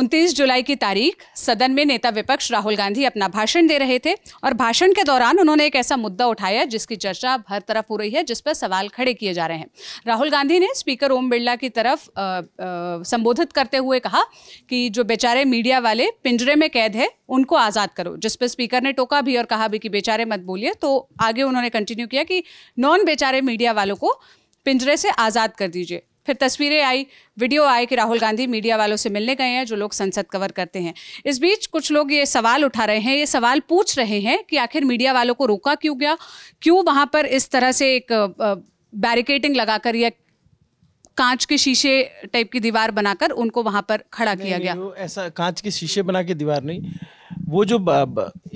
29 जुलाई की तारीख सदन में नेता विपक्ष राहुल गांधी अपना भाषण दे रहे थे और भाषण के दौरान उन्होंने एक ऐसा मुद्दा उठाया जिसकी चर्चा अब हर तरफ हो रही है जिस पर सवाल खड़े किए जा रहे हैं राहुल गांधी ने स्पीकर ओम बिरला की तरफ आ, आ, संबोधित करते हुए कहा कि जो बेचारे मीडिया वाले पिंजरे में कैद है उनको आज़ाद करो जिस पर स्पीकर ने टोका भी और कहा भी कि बेचारे मत बोलिए तो आगे उन्होंने कंटिन्यू किया कि नॉन बेचारे मीडिया वालों को पिंजरे से आज़ाद कर दीजिए फिर तस्वीरें आई वीडियो आई कि राहुल गांधी मीडिया वालों से मिलने गए हैं जो लोग संसद कवर करते हैं इस बीच कुछ लोग ये सवाल उठा रहे हैं ये सवाल पूछ रहे हैं कि आखिर मीडिया वालों को रोका क्यों गया क्यों वहाँ पर इस तरह से एक बैरिकेटिंग लगाकर या कांच के शीशे टाइप की दीवार बनाकर उनको वहां पर खड़ा किया गया ऐसा कांच के शीशे बना के दीवार नहीं वो जो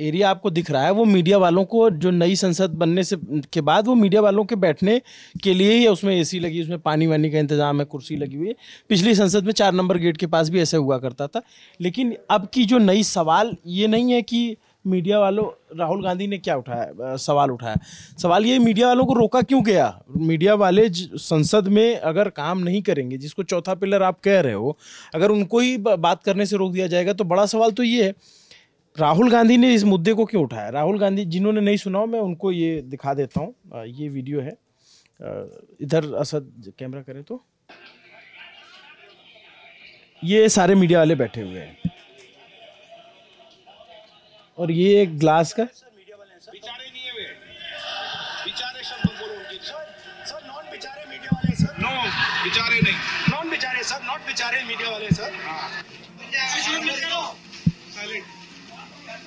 एरिया आपको दिख रहा है वो मीडिया वालों को जो नई संसद बनने से के बाद वो मीडिया वालों के बैठने के लिए ही उसमें एसी लगी उसमें पानी वानी का इंतजाम है कुर्सी लगी हुई है पिछली संसद में चार नंबर गेट के पास भी ऐसे हुआ करता था लेकिन अब की जो नई सवाल ये नहीं है कि मीडिया वालों राहुल गांधी ने क्या उठाया सवाल उठाया सवाल ये मीडिया वालों को रोका क्यों गया मीडिया वाले संसद में अगर काम नहीं करेंगे जिसको चौथा पिलर आप कह रहे हो अगर उनको ही बात करने से रोक दिया जाएगा तो बड़ा सवाल तो ये है राहुल गांधी ने इस मुद्दे को क्यों उठाया राहुल गांधी जिन्होंने नहीं सुना हो मैं उनको ये दिखा देता हूँ ये वीडियो है इधर असद कैमरा करें तो ये सारे मीडिया वाले बैठे हुए हैं और ये एक ग्लास का नहीं नॉन सर नॉट बेचारे मीडिया वाले सर हाँ। सर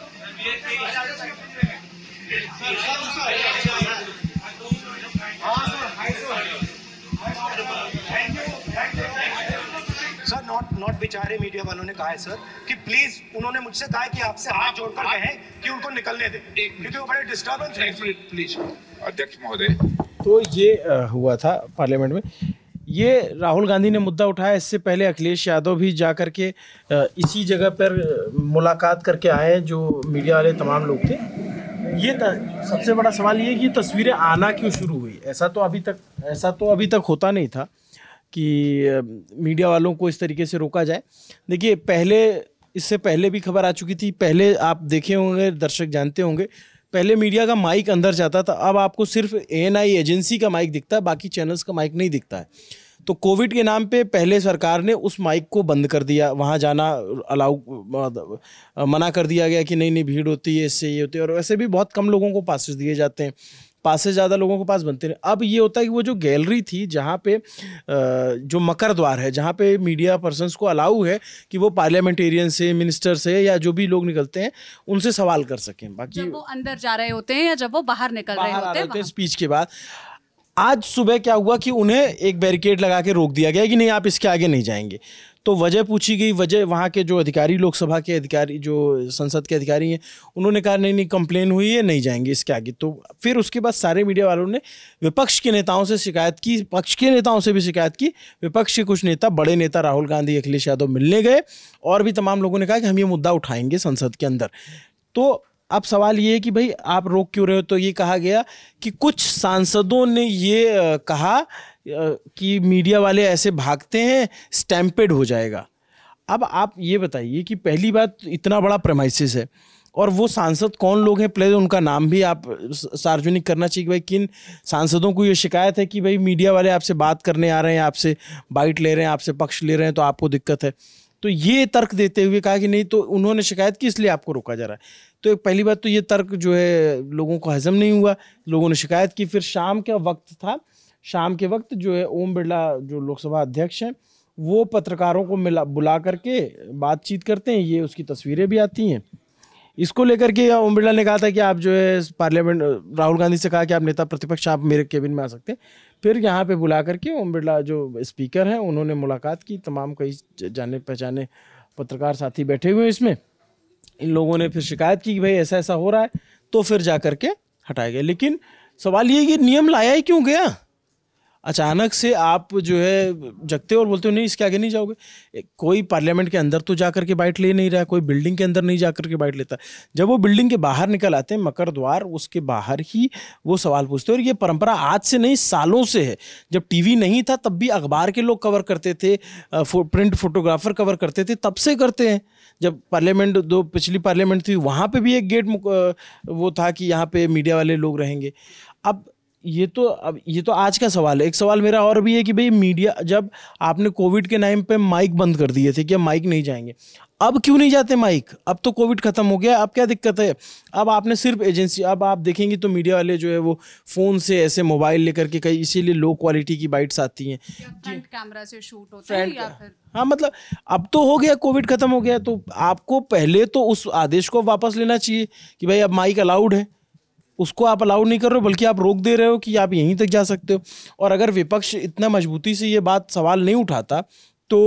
नॉट नॉट बेचारे मीडिया वालों ने कहा है सर कि प्लीज उन्होंने मुझसे कहा है कि आपसे हाथ जोड़कर कहें कि उनको निकलने दें क्योंकि वो बड़े डिस्टर्बेंस हैं प्लीज अध्यक्ष महोदय तो ये हुआ था पार्लियामेंट में ये राहुल गांधी ने मुद्दा उठाया इससे पहले अखिलेश यादव भी जा कर के इसी जगह पर मुलाकात करके आए जो मीडिया वाले तमाम लोग थे ये सबसे बड़ा सवाल ये कि तस्वीरें आना क्यों शुरू हुई ऐसा तो अभी तक ऐसा तो अभी तक होता नहीं था कि मीडिया वालों को इस तरीके से रोका जाए देखिए पहले इससे पहले भी खबर आ चुकी थी पहले आप देखे होंगे दर्शक जानते होंगे पहले मीडिया का माइक अंदर जाता था अब आपको सिर्फ एन एजेंसी का माइक दिखता है बाकी चैनल्स का माइक नहीं दिखता है तो कोविड के नाम पे पहले सरकार ने उस माइक को बंद कर दिया वहाँ जाना अलाउ मना कर दिया गया कि नहीं नहीं भीड़ होती है इससे ये होती है और वैसे भी बहुत कम लोगों को पासिस दिए जाते हैं से ज़्यादा लोगों के पास बनते रहे अब ये होता है कि वो जो गैलरी थी जहाँ पे जो मकर द्वार है जहाँ पे मीडिया पर्सनस को अलाउ है कि वो पार्लियामेंटेरियन से मिनिस्टर से या जो भी लोग निकलते हैं उनसे सवाल कर सकें बाकी जब वो अंदर जा रहे होते हैं या जब वो बाहर निकल बाहर रहे होते, होते हैं स्पीच के बाद आज सुबह क्या हुआ कि उन्हें एक बैरिकेड लगा के रोक दिया गया कि नहीं आप इसके आगे नहीं जाएंगे तो वजह पूछी गई वजह वहाँ के जो अधिकारी लोकसभा के अधिकारी जो संसद के अधिकारी हैं उन्होंने कहा नहीं नहीं कंप्लेन हुई है नहीं जाएंगे इसके आगे तो फिर उसके बाद सारे मीडिया वालों ने विपक्ष के नेताओं से शिकायत की पक्ष के नेताओं से भी शिकायत की विपक्ष के कुछ नेता बड़े नेता राहुल गांधी अखिलेश यादव मिलने गए और भी तमाम लोगों ने कहा कि हम ये मुद्दा उठाएंगे संसद के अंदर तो अब सवाल ये है कि भाई आप रोक क्यों रहे हो तो ये कहा गया कि कुछ सांसदों ने ये कहा कि मीडिया वाले ऐसे भागते हैं स्टैम्पेड हो जाएगा अब आप ये बताइए कि पहली बात इतना बड़ा प्रमाइसिस है और वो सांसद कौन लोग हैं प्लेज उनका नाम भी आप सार्वजनिक करना चाहिए कि भाई किन सांसदों को ये शिकायत है कि भाई मीडिया वाले आपसे बात करने आ रहे हैं आपसे बाइट ले रहे हैं आपसे पक्ष ले रहे हैं तो आपको दिक्कत है तो ये तर्क देते हुए कहा कि नहीं तो उन्होंने शिकायत की इसलिए आपको रोका जा रहा है तो एक पहली बात तो ये तर्क जो है लोगों को हजम नहीं हुआ लोगों ने शिकायत की फिर शाम का वक्त था शाम के वक्त जो है ओम बिरला जो लोकसभा अध्यक्ष हैं वो पत्रकारों को मिला बुला करके बातचीत करते हैं ये उसकी तस्वीरें भी आती हैं इसको लेकर के ओम बिरला ने कहा था कि आप जो है पार्लियामेंट राहुल गांधी से कहा कि आप नेता प्रतिपक्ष आप मेरे केबिन में आ सकते हैं फिर यहाँ पे बुला करके ओम बिरला जो स्पीकर हैं उन्होंने मुलाकात की तमाम कई जाने पहचाने पत्रकार साथी बैठे हुए हैं इसमें इन लोगों ने फिर शिकायत की कि भाई ऐसा ऐसा हो रहा है तो फिर जा करके हटाया गया लेकिन सवाल ये कि नियम लाया ही क्यों गया अचानक से आप जो है जगते हो और बोलते हो नहीं इसके आगे नहीं जाओगे कोई पार्लियामेंट के अंदर तो जा करके बाइट ले नहीं रहा कोई बिल्डिंग के अंदर नहीं जा करके बाइट लेता जब वो बिल्डिंग के बाहर निकल आते हैं मकर द्वार उसके बाहर ही वो सवाल पूछते और ये परंपरा आज से नहीं सालों से है जब टी नहीं था तब भी अखबार के लोग कवर करते थे प्रिंट फोटोग्राफर कवर करते थे तब से करते हैं जब पार्लियामेंट दो पिछली पार्लियामेंट थी वहाँ पर भी एक गेट वो था कि यहाँ पर मीडिया वाले लोग रहेंगे अब ये तो अब ये तो आज का सवाल है एक सवाल मेरा और भी है कि भाई मीडिया जब आपने कोविड के नाम पे माइक बंद कर दिए थे कि माइक नहीं जाएंगे अब क्यों नहीं जाते माइक अब तो कोविड खत्म हो गया अब क्या दिक्कत है अब आपने सिर्फ एजेंसी अब आप देखेंगे तो मीडिया वाले जो है वो फ़ोन से ऐसे मोबाइल लेकर के कई इसीलिए लो क्वालिटी की बाइट्स आती हैं कैमरा से शूट होता है या फिर हाँ मतलब अब तो हो गया कोविड खत्म हो गया तो आपको पहले तो उस आदेश को वापस लेना चाहिए कि भाई अब माइक अलाउड है उसको आप अलाउ नहीं कर रहे हो बल्कि आप रोक दे रहे हो कि आप यहीं तक जा सकते हो और अगर विपक्ष इतना मजबूती से ये बात सवाल नहीं उठाता तो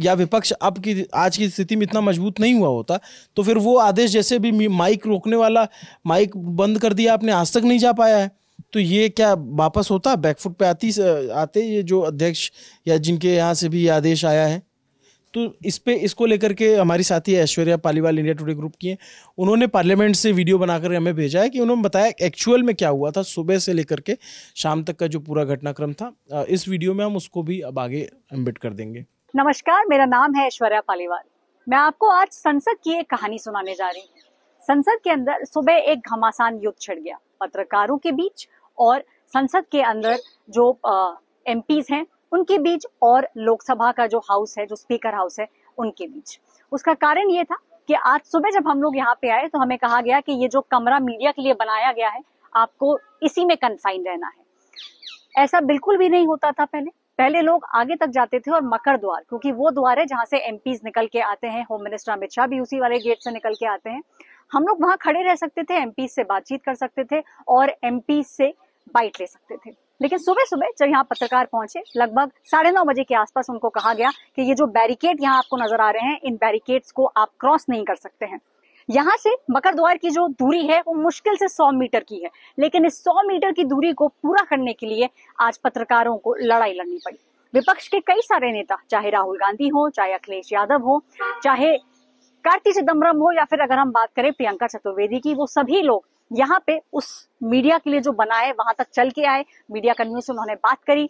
या विपक्ष अब की आज की स्थिति में इतना मजबूत नहीं हुआ होता तो फिर वो आदेश जैसे भी माइक रोकने वाला माइक बंद कर दिया आपने आज तक नहीं जा पाया है तो ये क्या वापस होता बैकफुट पे आती आते ये जो अध्यक्ष या जिनके यहाँ से भी आदेश आया है तो इस पे इसको लेकर के हमारी साथी Aishwarya Paliwal India Today group की हैं उन्होंने पार्लियामेंट से वीडियो बनाकर हमें भेजा है कि उन्होंने बताया एक्चुअल में क्या हुआ था सुबह से लेकर के शाम तक का जो पूरा घटनाक्रम था इस वीडियो में हम उसको भी अब आगे एम्बिट कर देंगे नमस्कार मेरा नाम है ऐश्वर्या पालीवाल मैं आपको आज संसद की एक कहानी सुनाने जा रही हूँ संसद के अंदर सुबह एक घमासान युद्ध छिड़ गया पत्रकारों के बीच और संसद के अंदर जो एम हैं उनके बीच और लोकसभा का जो हाउस है जो स्पीकर हाउस है उनके बीच उसका कारण ये था कि आज सुबह जब हम लोग यहाँ पे आए तो हमें कहा गया कि ये जो कमरा मीडिया के लिए बनाया गया है आपको इसी में कन्फाइन रहना है ऐसा बिल्कुल भी नहीं होता था पहले पहले लोग आगे तक जाते थे और मकर द्वार क्योंकि वो द्वार है जहां से एम निकल के आते हैं होम मिनिस्टर अमित शाह भी उसी वाले गेट से निकल के आते हैं हम लोग वहां खड़े रह सकते थे एम से बातचीत कर सकते थे और एम से बाइट ले सकते थे लेकिन सुबह सुबह जब यहाँ पत्रकार पहुंचे लगभग साढ़े नौ बजे के आसपास उनको कहा गया कि ये जो बैरिकेड यहाँ आपको नजर आ रहे हैं इन बैरिकेड्स को आप क्रॉस नहीं कर सकते हैं यहाँ से मकर द्वार की जो दूरी है वो मुश्किल से 100 मीटर की है लेकिन इस 100 मीटर की दूरी को पूरा करने के लिए आज पत्रकारों को लड़ाई लड़नी पड़ी विपक्ष के कई सारे नेता चाहे राहुल गांधी हो चाहे अखिलेश यादव हो चाहे कार्ति चिदम्बरम हो या फिर अगर हम बात करें प्रियंका चतुर्वेदी की वो सभी लोग यहाँ पे उस मीडिया के लिए जो बना है वहां तक चल के आए मीडिया कर्मियों से उन्होंने बात करी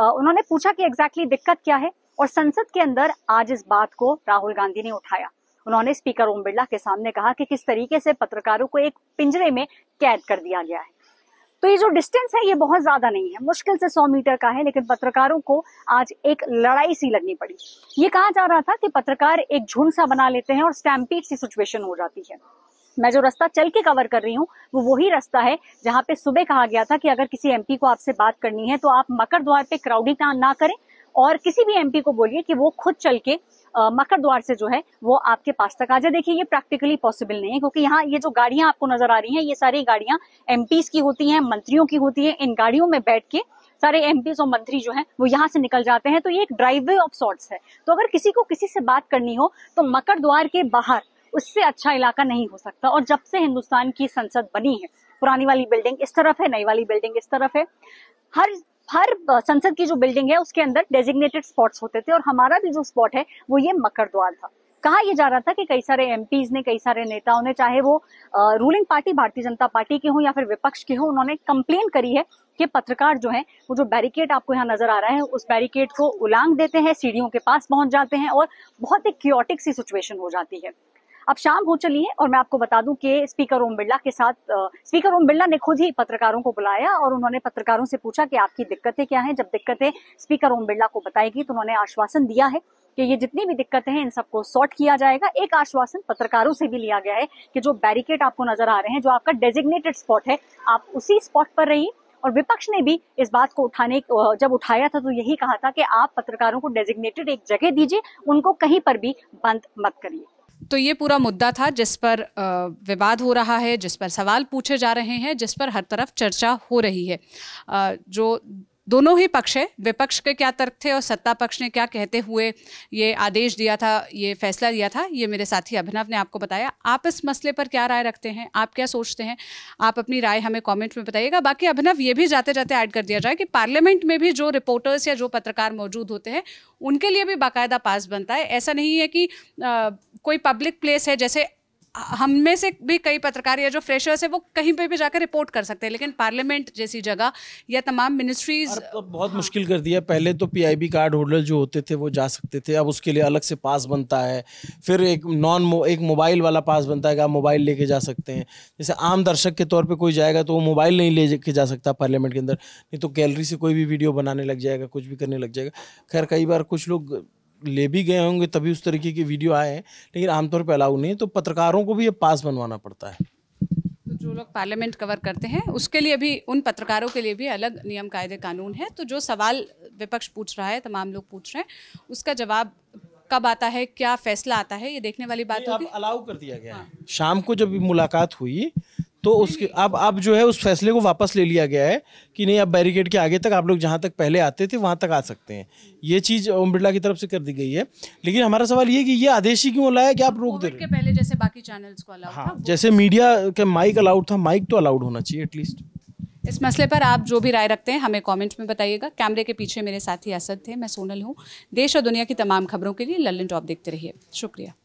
उन्होंने पूछा कि एग्जैक्टली दिक्कत क्या है और संसद के अंदर आज इस बात को राहुल गांधी ने उठाया उन्होंने स्पीकर ओम बिरला के सामने कहा कि किस तरीके से पत्रकारों को एक पिंजरे में कैद कर दिया गया है तो ये जो डिस्टेंस है ये बहुत ज्यादा नहीं है मुश्किल से 100 मीटर का है लेकिन पत्रकारों को आज एक लड़ाई सी लगनी पड़ी ये कहा जा रहा था कि पत्रकार एक झुंड सा बना लेते हैं और स्टैम्पीड सी सिचुएशन हो जाती है मैं जो रास्ता चल के कवर कर रही हूँ वो वही रास्ता है जहाँ पे सुबह कहा गया था कि अगर किसी एमपी को आपसे बात करनी है तो आप मकर द्वार पे क्राउडिंग ना करें और किसी भी एमपी को बोलिए कि वो खुद चल के आ, मकर द्वार से जो है वो आपके पास तक आ जाए देखिए ये प्रैक्टिकली पॉसिबल नहीं है क्योंकि यहाँ ये जो गाड़ियां आपको नजर आ रही हैं ये सारी गाड़ियां एमपीज की होती हैं मंत्रियों की होती है इन गाड़ियों में बैठ के सारे एमपीज और मंत्री जो हैं वो यहाँ से निकल जाते हैं तो ये एक ड्राइववे ऑफ सॉर्ट्स है तो अगर किसी को किसी से बात करनी हो तो मकर द्वार के बाहर उससे अच्छा इलाका नहीं हो सकता और जब से हिंदुस्तान की संसद बनी है पुरानी वाली बिल्डिंग इस तरफ है नई वाली बिल्डिंग इस तरफ है हर हर संसद की जो बिल्डिंग है उसके अंदर डेजिग्नेटेड स्पॉट्स होते थे और हमारा भी जो स्पॉट है वो ये मकर द्वार था कहा यह जा रहा था कि कई सारे एम ने कई सारे नेताओं ने चाहे वो रूलिंग पार्टी भारतीय जनता पार्टी के हो या फिर विपक्ष के हो उन्होंने कंप्लेन करी है कि पत्रकार जो है वो जो बैरिकेड आपको यहाँ नजर आ रहा है उस बैरिकेड को उलांग देते हैं सीढ़ियों के पास पहुंच जाते हैं और बहुत ही क्योटिक सी सिचुएशन हो जाती है अब शाम हो चली है और मैं आपको बता दूं कि स्पीकर ओम बिरला के साथ स्पीकर ओम बिरला ने खुद ही पत्रकारों को बुलाया और उन्होंने पत्रकारों से पूछा कि आपकी दिक्कतें क्या हैं जब दिक्कतें स्पीकर ओम बिरला को बताएगी तो उन्होंने आश्वासन दिया है कि ये जितनी भी दिक्कतें हैं इन सबको सॉर्ट किया जाएगा एक आश्वासन पत्रकारों से भी लिया गया है कि जो बैरिकेड आपको नजर आ रहे हैं जो आपका डेजिग्नेटेड स्पॉट है आप उसी स्पॉट पर रहिए और विपक्ष ने भी इस बात को उठाने जब उठाया था तो यही कहा था कि आप पत्रकारों को डेजिग्नेटेड एक जगह दीजिए उनको कहीं पर भी बंद मत करिए तो ये पूरा मुद्दा था जिस पर विवाद हो रहा है जिस पर सवाल पूछे जा रहे हैं जिस पर हर तरफ चर्चा हो रही है जो दोनों ही पक्ष है विपक्ष के क्या तर्क थे और सत्ता पक्ष ने क्या कहते हुए ये आदेश दिया था ये फैसला दिया था ये मेरे साथी अभिनव ने आपको बताया आप इस मसले पर क्या राय रखते हैं आप क्या सोचते हैं आप अपनी राय हमें कॉमेंट में बताइएगा बाकी अभिनव ये भी जाते जाते ऐड कर दिया जाए कि पार्लियामेंट में भी जो रिपोर्टर्स या जो पत्रकार मौजूद होते हैं उनके लिए भी बाकायदा पास बनता है ऐसा नहीं है कि आ, कोई पब्लिक प्लेस है जैसे हम में से भी कई पत्रकार या जो फ्रेशर्स है वो कहीं पे भी जाकर रिपोर्ट कर सकते हैं लेकिन पार्लियामेंट जैसी जगह या तमाम मिनिस्ट्रीज तो बहुत हाँ। मुश्किल कर दिया पहले तो पीआईबी कार्ड होल्डर जो होते थे वो जा सकते थे अब उसके लिए अलग से पास बनता है फिर एक नॉन मो, एक मोबाइल वाला पास बनता है कि आप मोबाइल लेके जा सकते हैं जैसे आम दर्शक के तौर पर कोई जाएगा तो वो मोबाइल नहीं लेके जा सकता पार्लियामेंट के अंदर नहीं तो गैलरी से कोई भी वीडियो बनाने लग जाएगा कुछ भी करने लग जाएगा खैर कई बार कुछ लोग ले भी गए होंगे तभी उस तरीके की वीडियो आए लेकिन आमतौर पर अलाउ नहीं तो पत्रकारों को भी ये पास बनवाना पड़ता है तो जो लोग पार्लियामेंट कवर करते हैं उसके लिए भी उन पत्रकारों के लिए भी अलग नियम कायदे कानून है तो जो सवाल विपक्ष पूछ रहा है तमाम लोग पूछ रहे हैं उसका जवाब कब आता है क्या फैसला आता है ये देखने वाली बात होगी अलाउ कर दिया गया हाँ। शाम को जब मुलाकात हुई तो उसके अब अब जो है उस फैसले को वापस ले लिया गया है कि नहीं अब बैरिकेड के आगे तक आप लोग जहाँ तक पहले आते थे वहाँ तक आ सकते हैं ये चीज़ ओम बिरला की तरफ से कर दी गई है लेकिन हमारा सवाल ये कि ये आदेश ही क्यों लाया कि आप रोक दे रहे पहले जैसे बाकी चैनल्स को अलाउड हाँ जैसे मीडिया का माइक अलाउड था माइक तो अलाउड होना चाहिए एटलीस्ट इस मसले पर आप जो भी राय रखते हैं हमें कमेंट में बताइएगा कैमरे के पीछे मेरे साथी असद थे मैं सोनल हूँ देश और दुनिया की तमाम खबरों के लिए ललन टॉप देखते रहिए शुक्रिया